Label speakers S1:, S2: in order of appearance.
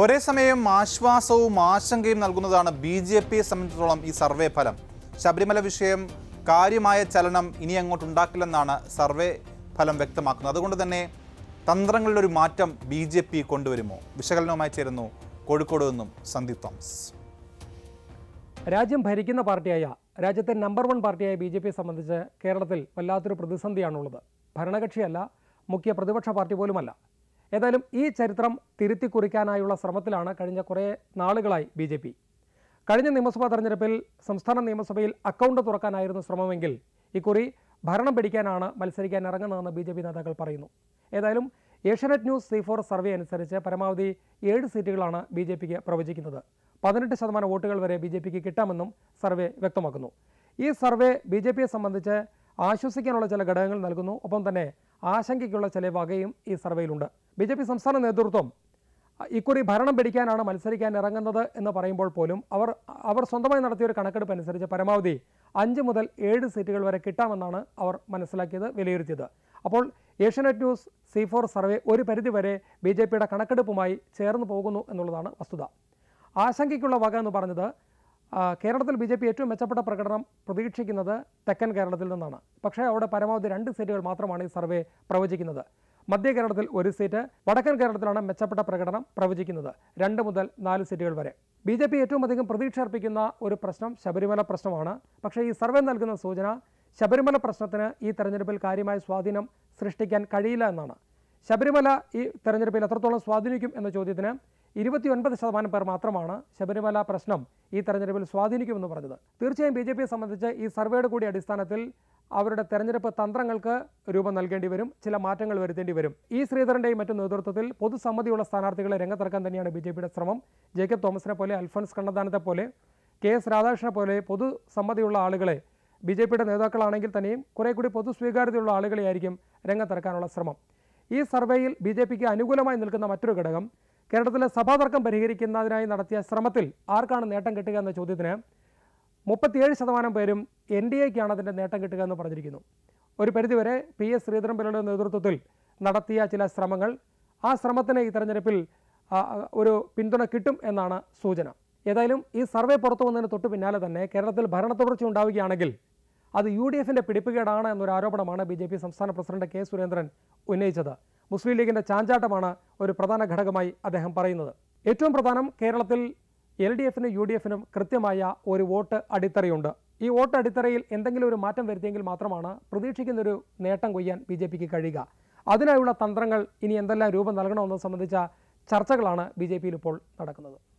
S1: ഒരേ സമയം ആശ്വാസവും ആശങ്കയും നൽകുന്നതാണ് ബി ജെ പിയെ സംബന്ധിച്ചിടത്തോളം ഈ സർവേ ഫലം ശബരിമല വിഷയം കാര്യമായ ചലനം ഇനി അങ്ങോട്ട് ഉണ്ടാക്കില്ലെന്നാണ് സർവേ ഫലം വ്യക്തമാക്കുന്നത് അതുകൊണ്ട് തന്നെ ഒരു മാറ്റം ബി ജെ പി കൊണ്ടുവരുമോ വിശകലനവുമായി ചേരുന്നു കോഴിക്കോട് നിന്നും സന്ദീപ് തോമസ് രാജ്യം
S2: ഭരിക്കുന്ന പാർട്ടിയായ രാജ്യത്തെ നമ്പർ വൺ പാർട്ടിയായ ബി ജെ പിയെ സംബന്ധിച്ച് കേരളത്തിൽ വല്ലാത്തൊരു പ്രതിസന്ധിയാണുള്ളത് ഭരണകക്ഷിയല്ല മുഖ്യ പ്രതിപക്ഷ പാർട്ടി പോലുമല്ല ഏതായാലും ഈ ചരിത്രം തിരുത്തി കുറിക്കാനായുള്ള ശ്രമത്തിലാണ് കഴിഞ്ഞ കുറേ നാളുകളായി ബി ജെ പി കഴിഞ്ഞ നിയമസഭാ തെരഞ്ഞെടുപ്പിൽ സംസ്ഥാന നിയമസഭയിൽ അക്കൗണ്ട് തുറക്കാനായിരുന്നു ശ്രമമെങ്കിൽ ഇക്കുറി ഭരണം പിടിക്കാനാണ് മത്സരിക്കാൻ ഇറങ്ങുന്നതെന്ന് ബി ജെ പി നേതാക്കൾ പറയുന്നു ഏതായാലും Asianet news C four survey അനുസരിച്ച് പരമാവധി ഏഴ് സീറ്റുകളാണ് ബി ജെ പിക്ക് പ്രവചിക്കുന്നത് പതിനെട്ട് ശതമാനം വോട്ടുകൾ വരെ ബി ജെ പിക്ക് കിട്ടാമെന്നും സർവേ വ്യക്തമാക്കുന്നു ഈ സർവേ ബി ജെ പിയെ സംബന്ധിച്ച് ആശ്വസിക്കാനുള്ള ചില ഘടകങ്ങൾ നൽകുന്നു ഒപ്പം തന്നെ ആശങ്കയ്ക്കുള്ള ചില വകയും ഈ സർവേയിലുണ്ട് ബി ജെ പി സംസ്ഥാന നേതൃത്വം ഇക്കുറി ഭരണം പിടിക്കാനാണ് മത്സരിക്കാൻ ഇറങ്ങുന്നത് എന്ന് പറയുമ്പോൾ പോലും അവർ അവർ സ്വന്തമായി നടത്തിയ ഒരു കണക്കെടുപ്പ് അനുസരിച്ച് പരമാവധി അഞ്ച് മുതൽ ഏഴ് സീറ്റുകൾ വരെ കിട്ടാമെന്നാണ് അവർ മനസ്സിലാക്കിയത് വിലയിരുത്തിയത് അപ്പോൾ Asianet news C four survey ഒരു പരിധിവരെ ബി ജെ പിയുടെ കണക്കെടുപ്പുമായി ചേർന്ന് പോകുന്നു എന്നുള്ളതാണ് വസ്തുത ആശങ്കയ്ക്കുള്ള വക എന്ന് പറഞ്ഞത് കേരളത്തിൽ ബി ജെ പി ഏറ്റവും മെച്ചപ്പെട്ട പ്രകടനം പ്രതീക്ഷിക്കുന്നത് തെക്കൻ കേരളത്തിൽ നിന്നാണ് പക്ഷേ അവിടെ പരമാവധി രണ്ട് സീറ്റുകൾ മാത്രമാണ് ഈ സർവേ പ്രവചിക്കുന്നത് മധ്യ കേരളത്തിൽ ഒരു സീറ്റ് വടക്കൻ കേരളത്തിലാണ് മെച്ചപ്പെട്ട പ്രകടനം പ്രവചിക്കുന്നത് രണ്ട് മുതൽ നാല് സീറ്റുകൾ വരെ ബി ജെ പി ഏറ്റവും അധികം പ്രതീക്ഷ അർപ്പിക്കുന്ന ഒരു പ്രശ്നം ശബരിമല പ്രശ്നമാണ് പക്ഷേ ഈ സർവേ നൽകുന്ന സൂചന ശബരിമല പ്രശ്നത്തിന് ഈ തെരഞ്ഞെടുപ്പിൽ കാര്യമായ സ്വാധീനം സൃഷ്ടിക്കാൻ കഴിയില്ല എന്നാണ് ശബരിമല ഈ തെരഞ്ഞെടുപ്പിൽ എത്രത്തോളം സ്വാധീനിക്കും എന്ന ചോദ്യത്തിന് ഒൻപത് ശതമാനം പേർ മാത്രമാണ് ശബരിമല പ്രശ്നം ഈ തെരഞ്ഞെടുപ്പിൽ സ്വാധീനിക്കുമെന്ന് പറഞ്ഞത് തീർച്ചയായും ബി ജെ പിയെ സംബന്ധിച്ച് ഈ സർവേയുടെ കൂടി അടിസ്ഥാനത്തിൽ അവരുടെ തെരഞ്ഞെടുപ്പ് തന്ത്രങ്ങൾക്ക് രൂപം നൽകേണ്ടി വരും ചില മാറ്റങ്ങൾ വരുത്തേണ്ടി വരും ഈ ശ്രീധരന്റെയും മറ്റു നേതൃത്വത്തിൽ പൊതുസമ്മതിയുള്ള സ്ഥാനാർത്ഥികളെ രംഗത്തിറക്കാൻ തന്നെയാണ് ബി ജെ പിയുടെ ശ്രമം ജേക്കബ് തോമസിനെ പോലെ അൽഫോൻസ് കണ്ണദാനത്തെ പോലെ കെ എസ് രാധാകൃഷ്ണനെ പോലെ പൊതുസമ്മതിയുള്ള ആളുകളെ ബി ജെ പിയുടെ നേതാക്കളാണെങ്കിൽ തന്നെയും കുറേ കൂടി പൊതു സ്വീകാര്യതയുള്ള ആളുകളെയായിരിക്കും രംഗത്തിറക്കാനുള്ള ശ്രമം ഈ സർവേയിൽ ബി ജെ പിക്ക് അനുകൂലമായി നിൽക്കുന്ന മറ്റൊരു ഘടകം കേരളത്തിലെ സഭാതർക്കം പരിഹരിക്കുന്നതിനായി നടത്തിയ ശ്രമത്തിൽ ആർക്കാണ് നേട്ടം കിട്ടുക എന്ന ചോദ്യത്തിന് മുപ്പത്തിയേഴ് ശതമാനം പേരും എൻ ഡി എക്കാണ് അതിൻ്റെ നേട്ടം കിട്ടുക എന്ന് പറഞ്ഞിരിക്കുന്നു ഒരു പരിധിവരെ പി എസ് ശ്രീധരൻപിള്ളയുടെ നേതൃത്വത്തിൽ നടത്തിയ ചില ശ്രമങ്ങൾ ആ ശ്രമത്തിന് ഈ തെരഞ്ഞെടുപ്പിൽ ഒരു പിന്തുണ കിട്ടും എന്നാണ് സൂചന ഏതായാലും ഈ സർവേ പുറത്തു വന്നതിന് തൊട്ട് പിന്നാലെ തന്നെ കേരളത്തിൽ ഭരണ തുടർച്ച ഉണ്ടാവുകയാണെങ്കിൽ അത് യു ഡി എഫിൻ്റെ പിടിപ്പുകേടാണ് എന്നൊരു ആരോപണമാണ് ബി ജെ പി സംസ്ഥാന പ്രസിഡന്റ് കെ സുരേന്ദ്രൻ ഉന്നയിച്ചത് മുസ്ലിം ലീഗിൻ്റെ ചാഞ്ചാട്ടമാണ് ഒരു പ്രധാന ഘടകമായി അദ്ദേഹം പറയുന്നത് ഏറ്റവും പ്രധാനം കേരളത്തിൽ എൽ ഡി എഫിനും യു ഡി എഫിനും കൃത്യമായ ഒരു വോട്ട് അടിത്തറയുണ്ട് ഈ വോട്ട് അടിത്തറയിൽ എന്തെങ്കിലും ഒരു മാറ്റം വരുത്തിയെങ്കിൽ മാത്രമാണ് പ്രതീക്ഷിക്കുന്നൊരു നേട്ടം കൊയ്യാൻ ബി ജെ പിക്ക് കഴിയുക അതിനായുള്ള തന്ത്രങ്ങൾ ഇനി എന്തെല്ലാം രൂപം നൽകണമെന്നത് സംബന്ധിച്ച ചർച്ചകളാണ് ബി ജെ പിയിൽ ഇപ്പോൾ നടക്കുന്നത്